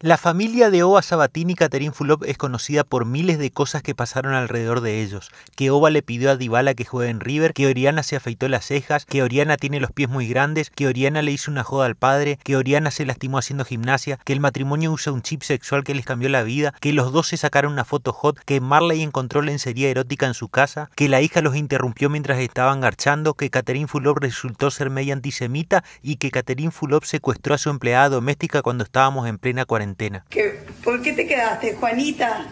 La familia de Ova Sabatini y Catherine Fulop es conocida por miles de cosas que pasaron alrededor de ellos. Que Ova le pidió a Dybala que juegue en River, que Oriana se afeitó las cejas, que Oriana tiene los pies muy grandes, que Oriana le hizo una joda al padre, que Oriana se lastimó haciendo gimnasia, que el matrimonio usa un chip sexual que les cambió la vida, que los dos se sacaron una foto hot, que Marley encontró lencería erótica en su casa, que la hija los interrumpió mientras estaban garchando, que Catherine Fulop resultó ser media antisemita y que Catherine Fulop secuestró a su empleada doméstica cuando estábamos en plena cuarentena. ¿Por qué te quedaste, Juanita?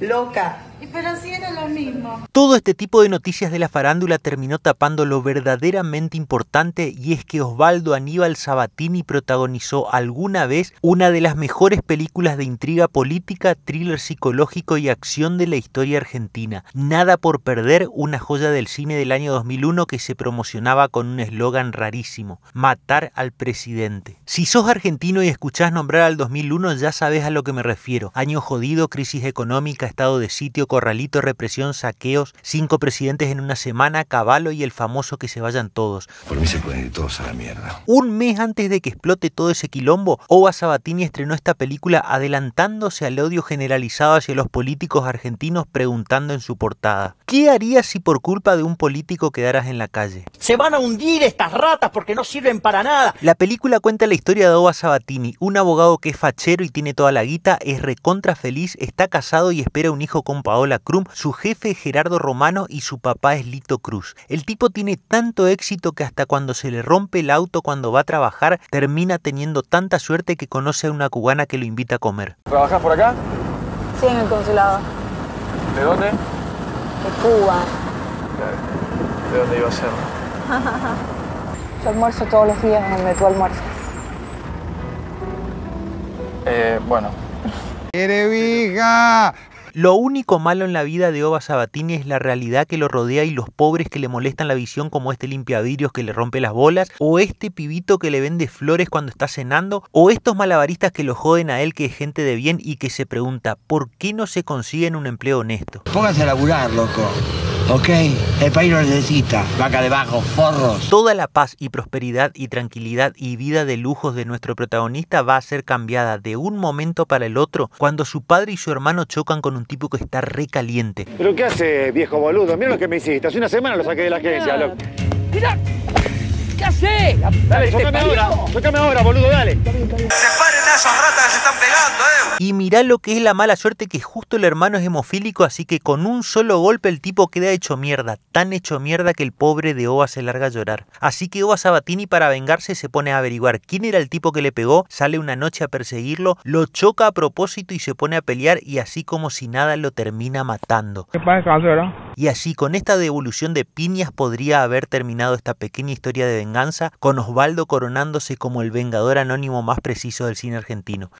Loca. Pero era lo mismo. Todo este tipo de noticias de la farándula terminó tapando lo verdaderamente importante y es que Osvaldo Aníbal Sabatini protagonizó alguna vez una de las mejores películas de intriga política, thriller psicológico y acción de la historia argentina. Nada por perder, una joya del cine del año 2001 que se promocionaba con un eslogan rarísimo, matar al presidente. Si sos argentino y escuchás nombrar al 2001 ya sabes a lo que me refiero. Año jodido, crisis económica, estado de sitio, corralito, represión, saqueos, cinco presidentes en una semana, caballo y el famoso que se vayan todos. Por mí se pueden ir todos a la mierda. Un mes antes de que explote todo ese quilombo, Oba Sabatini estrenó esta película adelantándose al odio generalizado hacia los políticos argentinos preguntando en su portada, ¿qué harías si por culpa de un político quedaras en la calle? Se van a hundir estas ratas porque no sirven para nada. La película cuenta la historia de Oba Sabatini, un abogado que es fachero y tiene toda la guita, es recontra feliz, está casado y espera un hijo con Hola Krum, su jefe es Gerardo Romano y su papá es Lito Cruz. El tipo tiene tanto éxito que hasta cuando se le rompe el auto cuando va a trabajar, termina teniendo tanta suerte que conoce a una cubana que lo invita a comer. ¿Trabajas por acá? Sí, en el consulado. ¿De dónde? De Cuba. ¿De dónde iba a ser? Yo almuerzo todos los días donde tú almuerzas. Eh, bueno. ¡Erevija! Lo único malo en la vida de Oba Sabatini es la realidad que lo rodea y los pobres que le molestan la visión como este limpiavidrios que le rompe las bolas, o este pibito que le vende flores cuando está cenando, o estos malabaristas que lo joden a él que es gente de bien y que se pregunta ¿por qué no se consiguen un empleo honesto? Póngase a laburar, loco. ¿ok? El país de cita, Vaca de bajo, forros. Toda la paz y prosperidad y tranquilidad y vida de lujos de nuestro protagonista va a ser cambiada de un momento para el otro cuando su padre y su hermano chocan con un tipo que está recaliente. ¿Pero qué hace, viejo boludo? Mira lo que me hiciste. Hace una semana lo saqué de la agencia, loco. ¡Mira! ¿Qué hace? Dale, chocame ahora. Chocame ahora, boludo, dale. Eh. Y mirá lo que es la mala suerte que justo el hermano es hemofílico, así que con un solo golpe el tipo queda hecho mierda, tan hecho mierda que el pobre de Oa se larga a llorar. Así que Oa Sabatini para vengarse se pone a averiguar quién era el tipo que le pegó, sale una noche a perseguirlo, lo choca a propósito y se pone a pelear y así como si nada lo termina matando. ¿Qué pasa, y así, con esta devolución de piñas podría haber terminado esta pequeña historia de venganza, con Osvaldo coronándose como el vengador anónimo más preciso del cine argentino.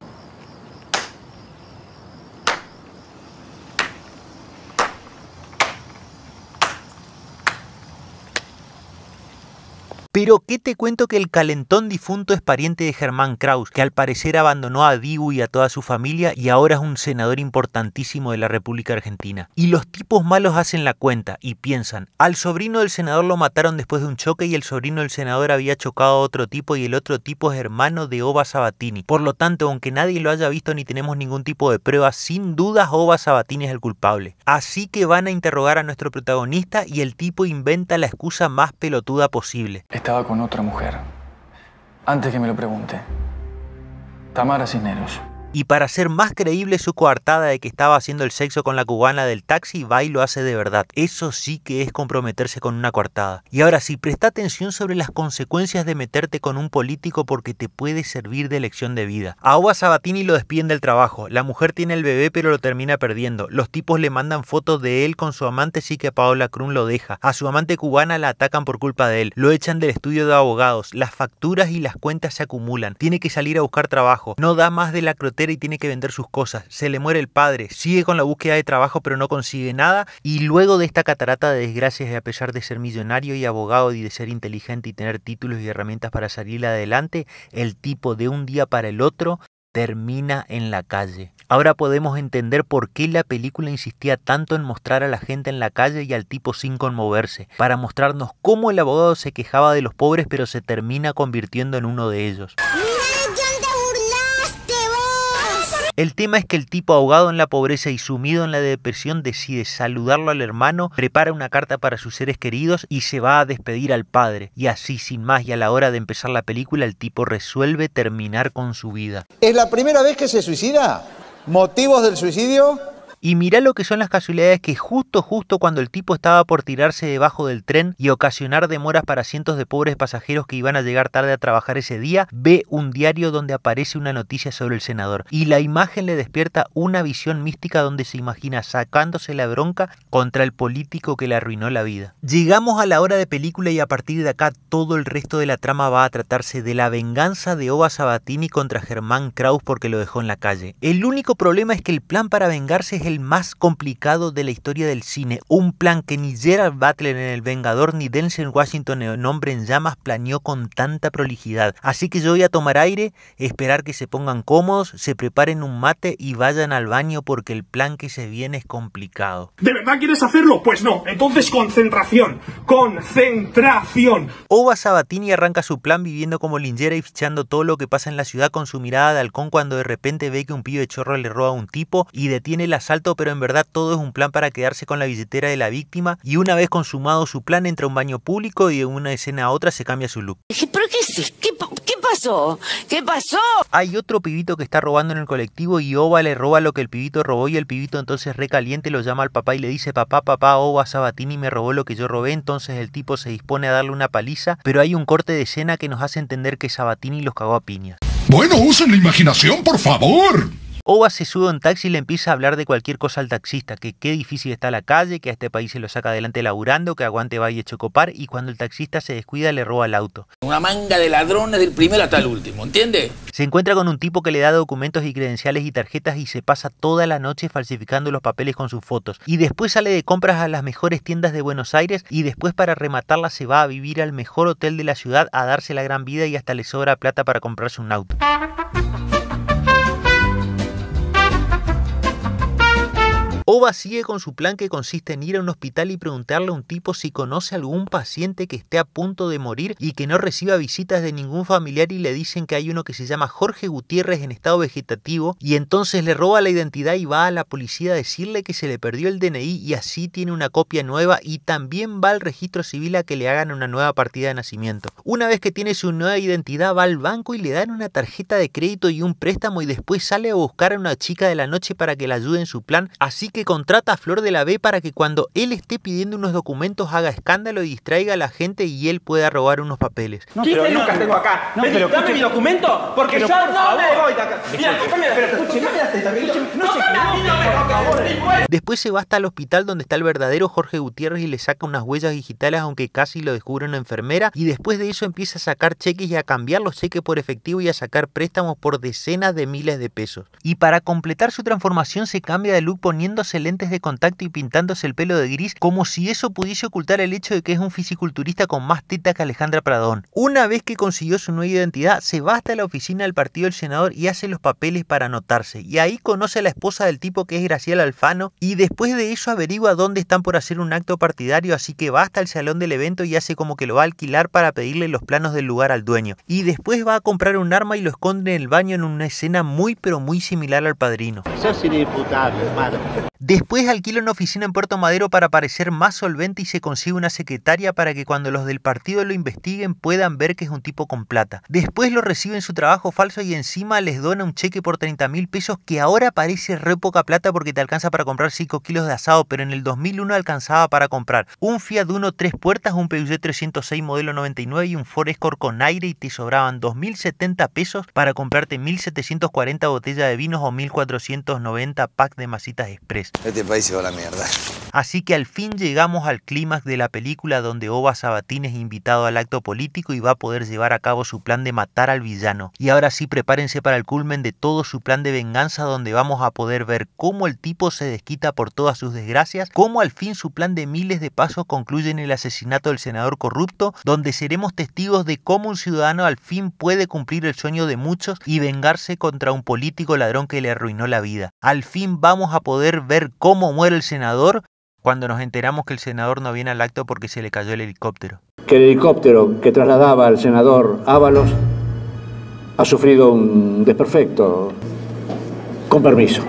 Pero qué te cuento que el calentón difunto es pariente de Germán Kraus, que al parecer abandonó a Dibu y a toda su familia y ahora es un senador importantísimo de la República Argentina. Y los tipos malos hacen la cuenta y piensan, al sobrino del senador lo mataron después de un choque y el sobrino del senador había chocado a otro tipo y el otro tipo es hermano de Oba Sabatini. Por lo tanto, aunque nadie lo haya visto ni tenemos ningún tipo de prueba, sin dudas Oba Sabatini es el culpable. Así que van a interrogar a nuestro protagonista y el tipo inventa la excusa más pelotuda posible estaba con otra mujer. Antes que me lo pregunte. Tamara Cisneros. Y para hacer más creíble su coartada de que estaba haciendo el sexo con la cubana del taxi, va y lo hace de verdad. Eso sí que es comprometerse con una coartada. Y ahora sí, presta atención sobre las consecuencias de meterte con un político porque te puede servir de lección de vida. agua Sabatini lo despiden del trabajo. La mujer tiene el bebé pero lo termina perdiendo. Los tipos le mandan fotos de él con su amante, sí que Paola Krum lo deja. A su amante cubana la atacan por culpa de él. Lo echan del estudio de abogados. Las facturas y las cuentas se acumulan. Tiene que salir a buscar trabajo. No da más de la y tiene que vender sus cosas, se le muere el padre, sigue con la búsqueda de trabajo pero no consigue nada y luego de esta catarata de desgracias y a pesar de ser millonario y abogado y de ser inteligente y tener títulos y herramientas para salir adelante, el tipo de un día para el otro termina en la calle. Ahora podemos entender por qué la película insistía tanto en mostrar a la gente en la calle y al tipo sin conmoverse, para mostrarnos cómo el abogado se quejaba de los pobres pero se termina convirtiendo en uno de ellos. El tema es que el tipo ahogado en la pobreza y sumido en la depresión decide saludarlo al hermano, prepara una carta para sus seres queridos y se va a despedir al padre. Y así sin más y a la hora de empezar la película el tipo resuelve terminar con su vida. ¿Es la primera vez que se suicida? ¿Motivos del suicidio? Y mirá lo que son las casualidades que justo, justo cuando el tipo estaba por tirarse debajo del tren y ocasionar demoras para cientos de pobres pasajeros que iban a llegar tarde a trabajar ese día, ve un diario donde aparece una noticia sobre el senador. Y la imagen le despierta una visión mística donde se imagina sacándose la bronca contra el político que le arruinó la vida. Llegamos a la hora de película y a partir de acá todo el resto de la trama va a tratarse de la venganza de Oba Sabatini contra Germán Kraus porque lo dejó en la calle. El único problema es que el plan para vengarse es el más complicado de la historia del cine. Un plan que ni Gerald Butler en El Vengador ni Denzel Washington en Hombre en Llamas planeó con tanta prolijidad. Así que yo voy a tomar aire, esperar que se pongan cómodos, se preparen un mate y vayan al baño porque el plan que se viene es complicado. ¿De verdad quieres hacerlo? Pues no. Entonces concentración. Concentración. Oba Sabatini arranca su plan viviendo como lingera y fichando todo lo que pasa en la ciudad con su mirada de halcón cuando de repente ve que un pibe chorro le roba a un tipo y detiene la asalto pero en verdad todo es un plan para quedarse con la billetera de la víctima y una vez consumado su plan entra a un baño público y de una escena a otra se cambia su look. ¿Pero qué, qué pasó? ¿Qué pasó? Hay otro pibito que está robando en el colectivo y Oba le roba lo que el pibito robó y el pibito entonces recaliente lo llama al papá y le dice papá, papá, Oba Sabatini me robó lo que yo robé, entonces el tipo se dispone a darle una paliza, pero hay un corte de escena que nos hace entender que Sabatini los cagó a piñas. Bueno, usen la imaginación, por favor. Oba se sube a un taxi y le empieza a hablar de cualquier cosa al taxista, que qué difícil está la calle, que a este país se lo saca adelante laburando, que aguante Valle Chocopar y cuando el taxista se descuida le roba el auto. Una manga de ladrones del primero hasta el último, ¿entiendes? Se encuentra con un tipo que le da documentos y credenciales y tarjetas y se pasa toda la noche falsificando los papeles con sus fotos. Y después sale de compras a las mejores tiendas de Buenos Aires y después para rematarla se va a vivir al mejor hotel de la ciudad a darse la gran vida y hasta le sobra plata para comprarse un auto. Oba sigue con su plan que consiste en ir a un hospital y preguntarle a un tipo si conoce algún paciente que esté a punto de morir y que no reciba visitas de ningún familiar y le dicen que hay uno que se llama Jorge Gutiérrez en estado vegetativo y entonces le roba la identidad y va a la policía a decirle que se le perdió el DNI y así tiene una copia nueva y también va al registro civil a que le hagan una nueva partida de nacimiento. Una vez que tiene su nueva identidad va al banco y le dan una tarjeta de crédito y un préstamo y después sale a buscar a una chica de la noche para que le ayude en su plan, así que contrata a Flor de la B para que cuando él esté pidiendo unos documentos haga escándalo y distraiga a la gente y él pueda robar unos papeles. Después se va hasta el hospital donde está el verdadero Jorge Gutiérrez y le saca unas huellas digitales aunque casi lo descubre una enfermera y después de eso empieza a sacar cheques y a cambiar los cheques por efectivo y a sacar préstamos por decenas de miles de pesos. Y para completar su transformación se cambia de look poniéndose lentes de contacto y pintándose el pelo de gris, como si eso pudiese ocultar el hecho de que es un fisiculturista con más teta que Alejandra Pradón. Una vez que consiguió su nueva identidad, se va hasta la oficina del partido del senador y hace los papeles para anotarse. Y ahí conoce a la esposa del tipo que es Graciela Alfano y después de eso averigua dónde están por hacer un acto partidario, así que va hasta el salón del evento y hace como que lo va a alquilar para pedirle los planos del lugar al dueño. Y después va a comprar un arma y lo esconde en el baño en una escena muy pero muy similar al padrino. Después alquila una oficina en Puerto Madero para parecer más solvente y se consigue una secretaria para que cuando los del partido lo investiguen puedan ver que es un tipo con plata. Después lo reciben su trabajo falso y encima les dona un cheque por 30 mil pesos que ahora parece re poca plata porque te alcanza para comprar 5 kilos de asado, pero en el 2001 alcanzaba para comprar un Fiat Uno tres puertas, un Peugeot 306 modelo 99 y un Ford Escort con aire y te sobraban 2.070 pesos para comprarte 1.740 botellas de vinos o 1.490 pack de masitas express. Este país se va a la mierda. Así que al fin llegamos al clímax de la película donde Oba Sabatín es invitado al acto político y va a poder llevar a cabo su plan de matar al villano. Y ahora sí prepárense para el culmen de todo su plan de venganza donde vamos a poder ver cómo el tipo se desquita por todas sus desgracias, cómo al fin su plan de miles de pasos concluye en el asesinato del senador corrupto, donde seremos testigos de cómo un ciudadano al fin puede cumplir el sueño de muchos y vengarse contra un político ladrón que le arruinó la vida. Al fin vamos a poder ver cómo muere el senador cuando nos enteramos que el senador no viene al acto porque se le cayó el helicóptero. Que el helicóptero que trasladaba al senador Ábalos ha sufrido un desperfecto. Con permiso.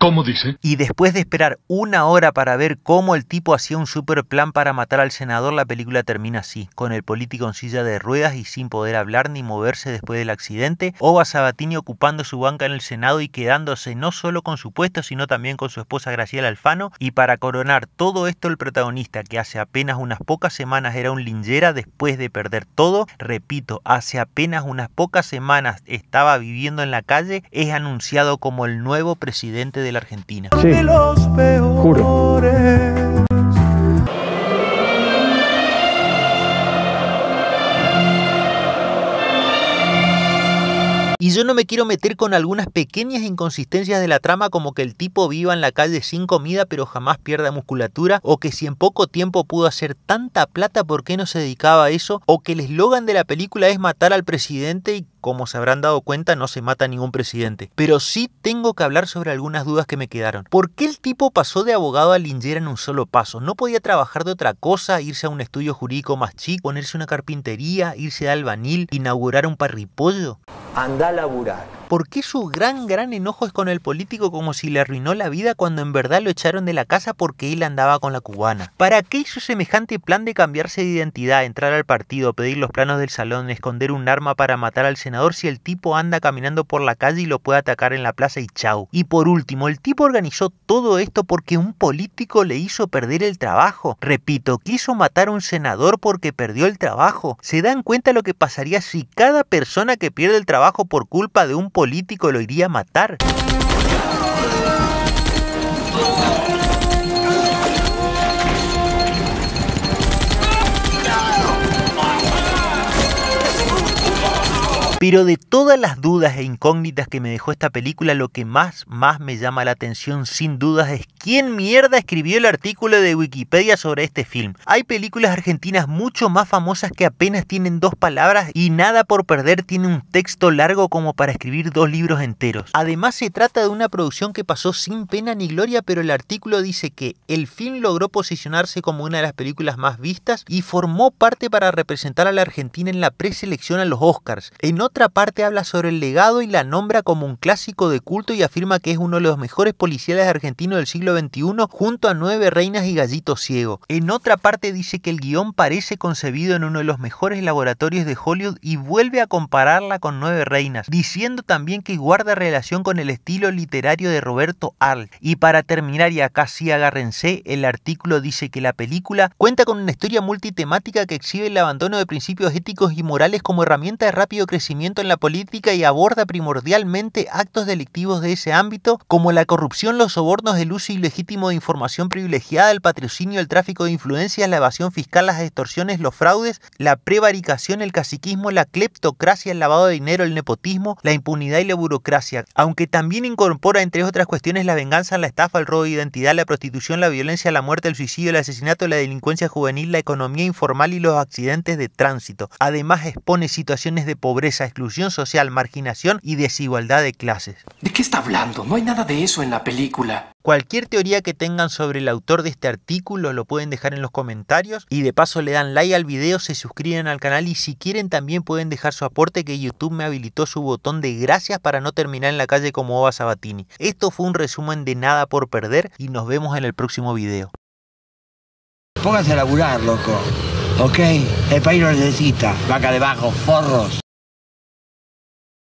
¿Cómo dice? Y después de esperar una hora para ver cómo el tipo hacía un super plan para matar al senador, la película termina así, con el político en silla de ruedas y sin poder hablar ni moverse después del accidente, o Sabatini ocupando su banca en el Senado y quedándose no solo con su puesto, sino también con su esposa Graciela Alfano, y para coronar todo esto el protagonista, que hace apenas unas pocas semanas era un lingera después de perder todo, repito, hace apenas unas pocas semanas estaba viviendo en la calle, es anunciado como el nuevo presidente de la Argentina. Y yo no me quiero meter con algunas pequeñas inconsistencias de la trama como que el tipo viva en la calle sin comida pero jamás pierda musculatura, o que si en poco tiempo pudo hacer tanta plata, ¿por qué no se dedicaba a eso? O que el eslogan de la película es matar al presidente y como se habrán dado cuenta, no se mata ningún presidente. Pero sí tengo que hablar sobre algunas dudas que me quedaron. ¿Por qué el tipo pasó de abogado a lingera en un solo paso? ¿No podía trabajar de otra cosa, irse a un estudio jurídico más chico, ponerse una carpintería, irse a albanil, inaugurar un parripollo? Anda a laburar ¿Por qué su gran, gran enojo es con el político como si le arruinó la vida cuando en verdad lo echaron de la casa porque él andaba con la cubana? ¿Para qué hizo semejante plan de cambiarse de identidad, entrar al partido, pedir los planos del salón, esconder un arma para matar al senador si el tipo anda caminando por la calle y lo puede atacar en la plaza y chau? Y por último, el tipo organizó todo esto porque un político le hizo perder el trabajo. Repito, quiso matar a un senador porque perdió el trabajo. ¿Se dan cuenta lo que pasaría si cada persona que pierde el trabajo por culpa de un político político lo iría a matar. Pero de todo las dudas e incógnitas que me dejó esta película, lo que más, más me llama la atención sin dudas es quién mierda escribió el artículo de Wikipedia sobre este film. Hay películas argentinas mucho más famosas que apenas tienen dos palabras y nada por perder tiene un texto largo como para escribir dos libros enteros. Además se trata de una producción que pasó sin pena ni gloria, pero el artículo dice que el film logró posicionarse como una de las películas más vistas y formó parte para representar a la Argentina en la preselección a los Oscars. En otra parte habla sobre el legado y la nombra como un clásico de culto y afirma que es uno de los mejores policiales argentinos del siglo XXI junto a Nueve Reinas y Gallito Ciego. En otra parte dice que el guión parece concebido en uno de los mejores laboratorios de Hollywood y vuelve a compararla con Nueve Reinas, diciendo también que guarda relación con el estilo literario de Roberto Arlt. Y para terminar, y acá sí agárrense, el artículo dice que la película cuenta con una historia multitemática que exhibe el abandono de principios éticos y morales como herramienta de rápido crecimiento en la política y aborda primordialmente actos delictivos de ese ámbito, como la corrupción, los sobornos, el uso ilegítimo de información privilegiada, el patrocinio, el tráfico de influencias, la evasión fiscal, las extorsiones, los fraudes, la prevaricación, el caciquismo, la cleptocracia, el lavado de dinero, el nepotismo, la impunidad y la burocracia, aunque también incorpora, entre otras cuestiones, la venganza, la estafa, el robo de identidad, la prostitución, la violencia, la muerte, el suicidio, el asesinato, la delincuencia juvenil, la economía informal y los accidentes de tránsito. Además expone situaciones de pobreza, exclusión social, marginación y desigualdad de clases. ¿De qué está hablando? No hay nada de eso en la película. Cualquier teoría que tengan sobre el autor de este artículo lo pueden dejar en los comentarios y de paso le dan like al video, se suscriben al canal y si quieren también pueden dejar su aporte que YouTube me habilitó su botón de gracias para no terminar en la calle como Oba Sabatini. Esto fue un resumen de Nada por Perder y nos vemos en el próximo video. Pónganse a laburar, loco. ¿Ok? El país lo necesita. Vaca debajo, forros.